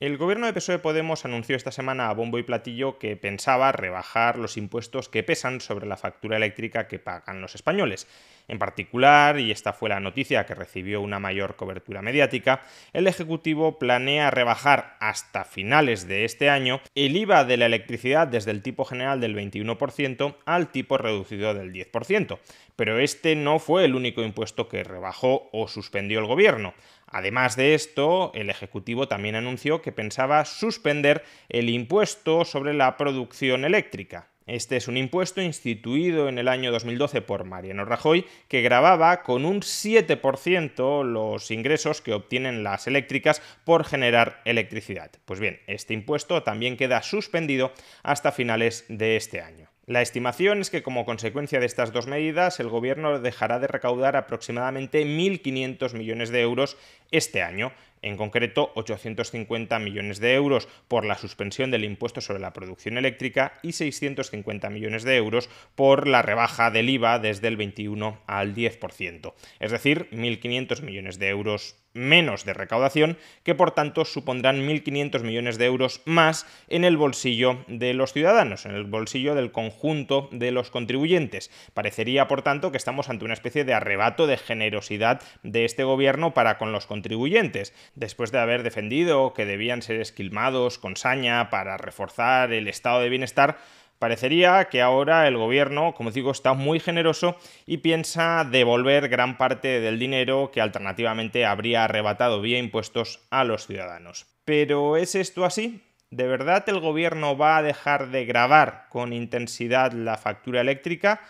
El gobierno de PSOE Podemos anunció esta semana a bombo y platillo que pensaba rebajar los impuestos que pesan sobre la factura eléctrica que pagan los españoles. En particular, y esta fue la noticia que recibió una mayor cobertura mediática, el Ejecutivo planea rebajar hasta finales de este año el IVA de la electricidad desde el tipo general del 21% al tipo reducido del 10%, pero este no fue el único impuesto que rebajó o suspendió el gobierno. Además de esto, el Ejecutivo también anunció que pensaba suspender el impuesto sobre la producción eléctrica. Este es un impuesto instituido en el año 2012 por Mariano Rajoy que grababa con un 7% los ingresos que obtienen las eléctricas por generar electricidad. Pues bien, este impuesto también queda suspendido hasta finales de este año. La estimación es que como consecuencia de estas dos medidas el gobierno dejará de recaudar aproximadamente 1.500 millones de euros este año en concreto 850 millones de euros por la suspensión del impuesto sobre la producción eléctrica y 650 millones de euros por la rebaja del IVA desde el 21 al 10%, es decir, 1.500 millones de euros menos de recaudación, que por tanto supondrán 1.500 millones de euros más en el bolsillo de los ciudadanos, en el bolsillo del conjunto de los contribuyentes. Parecería, por tanto, que estamos ante una especie de arrebato de generosidad de este gobierno para con los contribuyentes contribuyentes, después de haber defendido que debían ser esquilmados con saña para reforzar el estado de bienestar, Parecería que ahora el gobierno, como digo, está muy generoso y piensa devolver gran parte del dinero que alternativamente habría arrebatado vía impuestos a los ciudadanos. Pero ¿es esto así? ¿De verdad el gobierno va a dejar de grabar con intensidad la factura eléctrica?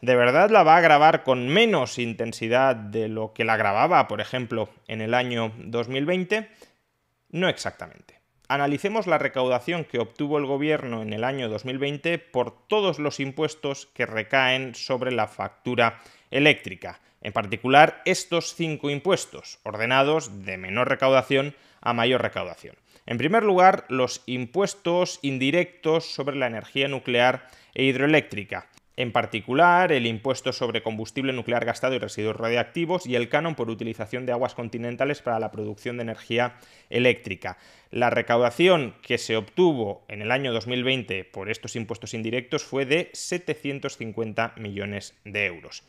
de verdad la va a grabar con menos intensidad de lo que la grababa, por ejemplo, en el año 2020? No exactamente. Analicemos la recaudación que obtuvo el gobierno en el año 2020 por todos los impuestos que recaen sobre la factura eléctrica, en particular estos cinco impuestos, ordenados de menor recaudación a mayor recaudación. En primer lugar, los impuestos indirectos sobre la energía nuclear e hidroeléctrica, en particular, el impuesto sobre combustible nuclear gastado y residuos radiactivos y el canon por utilización de aguas continentales para la producción de energía eléctrica. La recaudación que se obtuvo en el año 2020 por estos impuestos indirectos fue de 750 millones de euros.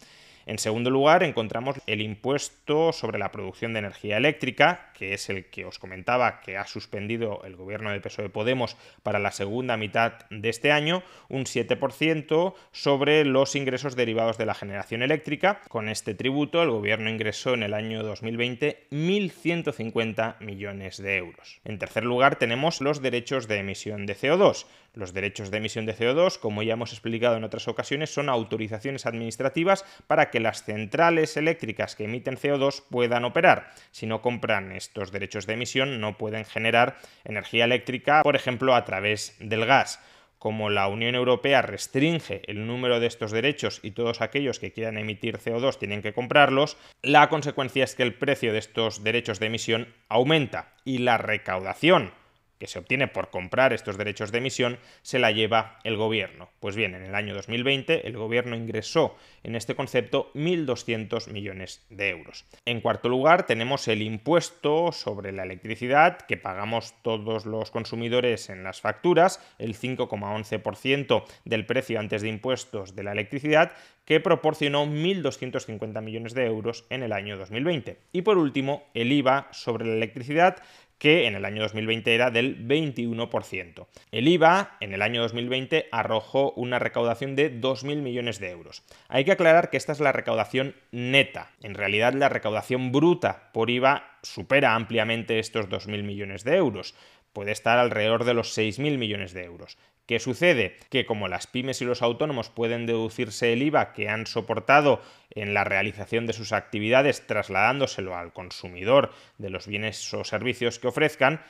En segundo lugar, encontramos el impuesto sobre la producción de energía eléctrica, que es el que os comentaba que ha suspendido el gobierno de PSOE Podemos para la segunda mitad de este año, un 7% sobre los ingresos derivados de la generación eléctrica. Con este tributo, el gobierno ingresó en el año 2020 1.150 millones de euros. En tercer lugar, tenemos los derechos de emisión de CO2. Los derechos de emisión de CO2, como ya hemos explicado en otras ocasiones, son autorizaciones administrativas para que las centrales eléctricas que emiten CO2 puedan operar. Si no compran estos derechos de emisión, no pueden generar energía eléctrica, por ejemplo, a través del gas como la Unión Europea restringe el número de estos derechos y todos aquellos que quieran emitir CO2 tienen que comprarlos, la consecuencia es que el precio de estos derechos de emisión aumenta y la recaudación que se obtiene por comprar estos derechos de emisión se la lleva el gobierno. Pues bien, en el año 2020 el gobierno ingresó en este concepto 1.200 millones de euros. En cuarto lugar, tenemos el impuesto sobre la electricidad que pagamos todos los consumidores en las facturas, el 5,11% del precio antes de impuestos de la electricidad, que proporcionó 1.250 millones de euros en el año 2020. Y por último, el IVA sobre la electricidad que en el año 2020 era del 21%. El IVA en el año 2020 arrojó una recaudación de 2.000 millones de euros. Hay que aclarar que esta es la recaudación neta. En realidad la recaudación bruta por IVA supera ampliamente estos 2.000 millones de euros puede estar alrededor de los 6.000 millones de euros. ¿Qué sucede? Que como las pymes y los autónomos pueden deducirse el IVA que han soportado en la realización de sus actividades trasladándoselo al consumidor de los bienes o servicios que ofrezcan,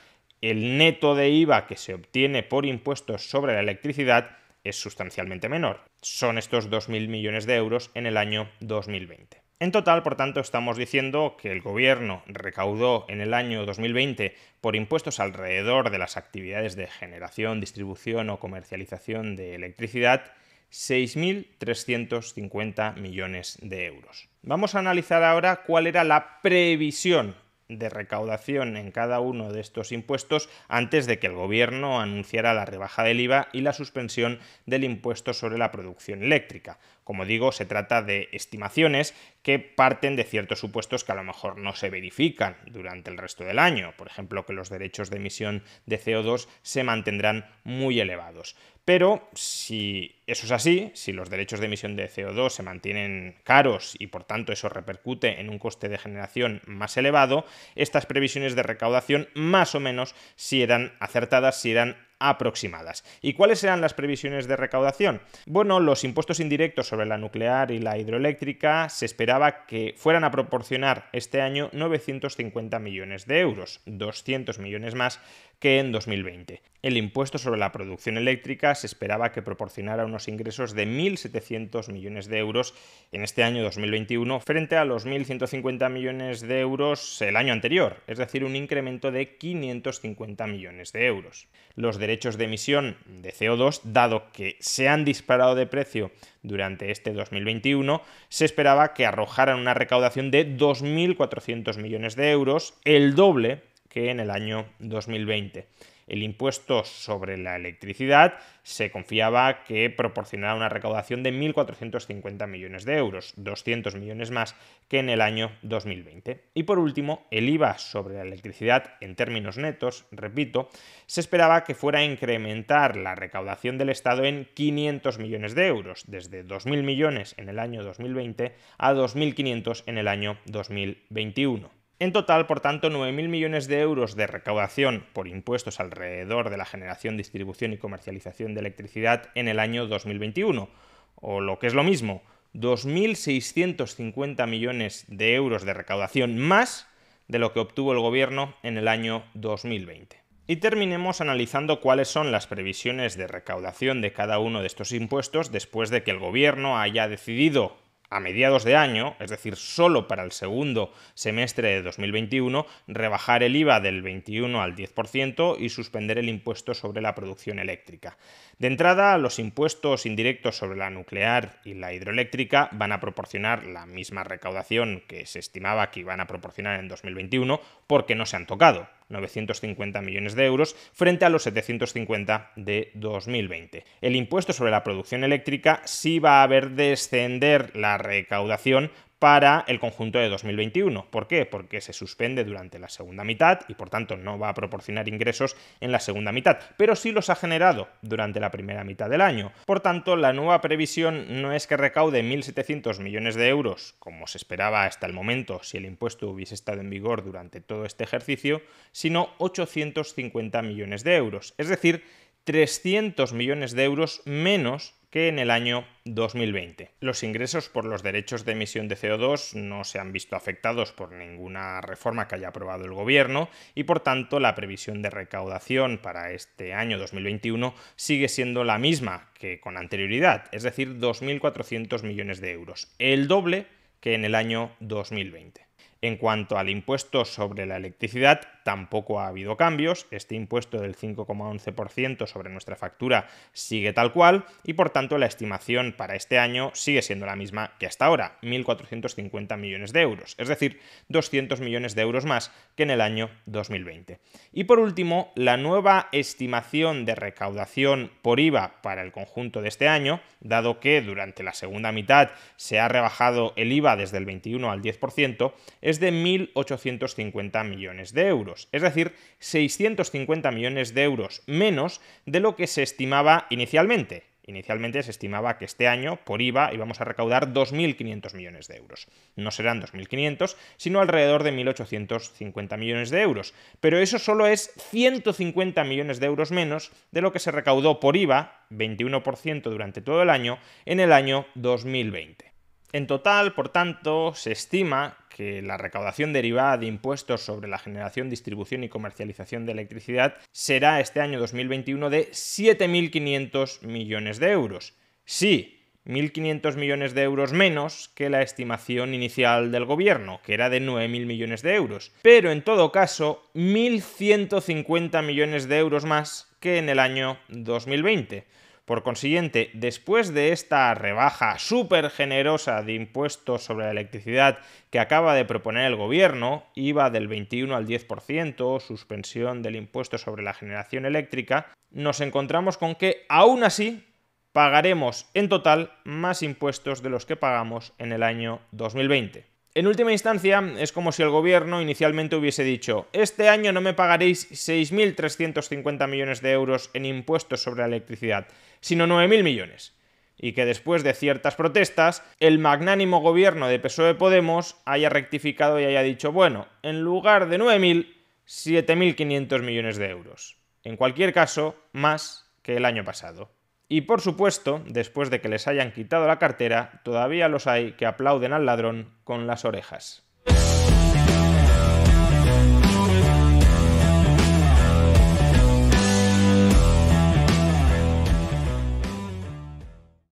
el neto de IVA que se obtiene por impuestos sobre la electricidad es sustancialmente menor. Son estos 2.000 millones de euros en el año 2020. En total, por tanto, estamos diciendo que el gobierno recaudó en el año 2020 por impuestos alrededor de las actividades de generación, distribución o comercialización de electricidad 6.350 millones de euros. Vamos a analizar ahora cuál era la previsión de recaudación en cada uno de estos impuestos antes de que el gobierno anunciara la rebaja del IVA y la suspensión del impuesto sobre la producción eléctrica. Como digo, se trata de estimaciones que parten de ciertos supuestos que a lo mejor no se verifican durante el resto del año, por ejemplo, que los derechos de emisión de CO2 se mantendrán muy elevados. Pero si eso es así, si los derechos de emisión de CO2 se mantienen caros y por tanto eso repercute en un coste de generación más elevado, estas previsiones de recaudación más o menos si eran acertadas, si eran aproximadas. ¿Y cuáles serán las previsiones de recaudación? Bueno, los impuestos indirectos sobre la nuclear y la hidroeléctrica se esperaba que fueran a proporcionar este año 950 millones de euros, 200 millones más que en 2020. El impuesto sobre la producción eléctrica se esperaba que proporcionara unos ingresos de 1.700 millones de euros en este año 2021 frente a los 1.150 millones de euros el año anterior, es decir, un incremento de 550 millones de euros. Los derechos de emisión de CO2, dado que se han disparado de precio durante este 2021, se esperaba que arrojaran una recaudación de 2.400 millones de euros, el doble que en el año 2020 el impuesto sobre la electricidad se confiaba que proporcionara una recaudación de 1.450 millones de euros, 200 millones más que en el año 2020. Y por último, el IVA sobre la electricidad en términos netos, repito, se esperaba que fuera a incrementar la recaudación del Estado en 500 millones de euros, desde 2.000 millones en el año 2020 a 2.500 en el año 2021. En total, por tanto, 9.000 millones de euros de recaudación por impuestos alrededor de la generación, distribución y comercialización de electricidad en el año 2021, o lo que es lo mismo, 2.650 millones de euros de recaudación más de lo que obtuvo el gobierno en el año 2020. Y terminemos analizando cuáles son las previsiones de recaudación de cada uno de estos impuestos después de que el gobierno haya decidido a mediados de año, es decir, solo para el segundo semestre de 2021, rebajar el IVA del 21 al 10% y suspender el impuesto sobre la producción eléctrica. De entrada, los impuestos indirectos sobre la nuclear y la hidroeléctrica van a proporcionar la misma recaudación que se estimaba que iban a proporcionar en 2021 porque no se han tocado, 950 millones de euros frente a los 750 de 2020. El impuesto sobre la producción eléctrica sí va a ver descender la recaudación para el conjunto de 2021. ¿Por qué? Porque se suspende durante la segunda mitad y por tanto no va a proporcionar ingresos en la segunda mitad, pero sí los ha generado durante la primera mitad del año. Por tanto, la nueva previsión no es que recaude 1.700 millones de euros, como se esperaba hasta el momento si el impuesto hubiese estado en vigor durante todo este ejercicio, sino 850 millones de euros, es decir, 300 millones de euros menos que en el año 2020. Los ingresos por los derechos de emisión de CO2 no se han visto afectados por ninguna reforma que haya aprobado el gobierno y por tanto la previsión de recaudación para este año 2021 sigue siendo la misma que con anterioridad, es decir, 2.400 millones de euros, el doble que en el año 2020. En cuanto al impuesto sobre la electricidad, tampoco ha habido cambios, este impuesto del 5,11% sobre nuestra factura sigue tal cual y por tanto la estimación para este año sigue siendo la misma que hasta ahora, 1.450 millones de euros, es decir, 200 millones de euros más que en el año 2020. Y por último, la nueva estimación de recaudación por IVA para el conjunto de este año, dado que durante la segunda mitad se ha rebajado el IVA desde el 21 al 10%, es de 1.850 millones de euros es decir, 650 millones de euros menos de lo que se estimaba inicialmente. Inicialmente se estimaba que este año, por IVA, íbamos a recaudar 2.500 millones de euros. No serán 2.500, sino alrededor de 1.850 millones de euros. Pero eso solo es 150 millones de euros menos de lo que se recaudó por IVA, 21% durante todo el año, en el año 2020. En total, por tanto, se estima que la recaudación derivada de impuestos sobre la generación, distribución y comercialización de electricidad será este año 2021 de 7.500 millones de euros. Sí, 1.500 millones de euros menos que la estimación inicial del gobierno, que era de 9.000 millones de euros, pero en todo caso 1.150 millones de euros más que en el año 2020 por consiguiente, después de esta rebaja súper generosa de impuestos sobre la electricidad que acaba de proponer el gobierno, IVA del 21 al 10%, suspensión del impuesto sobre la generación eléctrica, nos encontramos con que aún así pagaremos en total más impuestos de los que pagamos en el año 2020. En última instancia, es como si el gobierno inicialmente hubiese dicho, este año no me pagaréis 6.350 millones de euros en impuestos sobre la electricidad, sino 9.000 millones. Y que después de ciertas protestas, el magnánimo gobierno de PSOE Podemos haya rectificado y haya dicho, bueno, en lugar de 9.000, 7.500 millones de euros. En cualquier caso, más que el año pasado. Y por supuesto, después de que les hayan quitado la cartera, todavía los hay que aplauden al ladrón con las orejas.